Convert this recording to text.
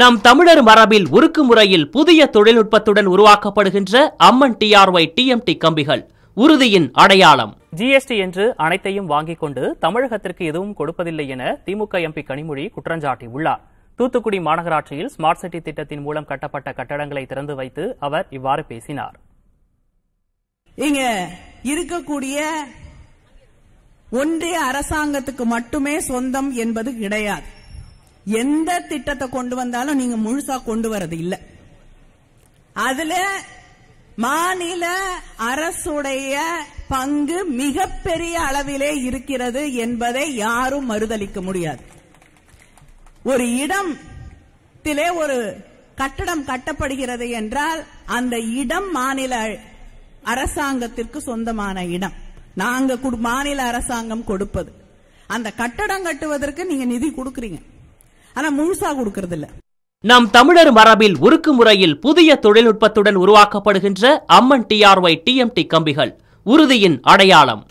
நம் தமிழர் மரபில் உருக்கு முறையில் புதிய தொழில்நுட்பத்துடன் உருவாக்கப்படுகின்ற அம்மன் டிஆர்ஒய் டிஎம்டி கம்பிகள் உறுதியின் அடையாளம் ஜிஎஸ்டி என்று அனைத்தையும் வாங்கிக் கொண்டு தமிழகத்திற்கு எதுவும் கொடுப்பதில்லை என திமுக எம்பி கனிமொழி குற்றஞ்சாட்டியுள்ளார் தூத்துக்குடி மாநகராட்சியில் ஸ்மார்ட் சிட்டி திட்டத்தின் மூலம் கட்டப்பட்ட கட்டடங்களை திறந்து வைத்து அவர் இவ்வாறு பேசினார் இங்க இருக்கக்கூடிய ஒன்றிய அரசாங்கத்துக்கு மட்டுமே சொந்தம் என்பது கிடையாது எந்த திட்டத்தை கொண்டு வந்தாலும் நீங்க முழுசா கொண்டு வரது இல்ல அதுல மாநில அரசுடைய பங்கு மிகப்பெரிய அளவிலே இருக்கிறது என்பதை யாரும் மறுதளிக்க முடியாது ஒரு இடம் ஒரு கட்டடம் கட்டப்படுகிறது என்றால் அந்த இடம் மாநில அரசாங்கத்திற்கு சொந்தமான இடம் நாங்க மாநில அரசாங்கம் கொடுப்பது அந்த கட்டடம் கட்டுவதற்கு நீங்க நிதி கொடுக்கறீங்க ஆனா முழுசா கொடுக்கறது இல்ல நம் தமிழர் மரபில் உருக்கு முறையில் புதிய தொழில்நுட்பத்துடன் உருவாக்கப்படுகின்ற அம்மன் டிஆர்ஒய் டிஎம்டி கம்பிகள் உறுதியின் அடையாளம்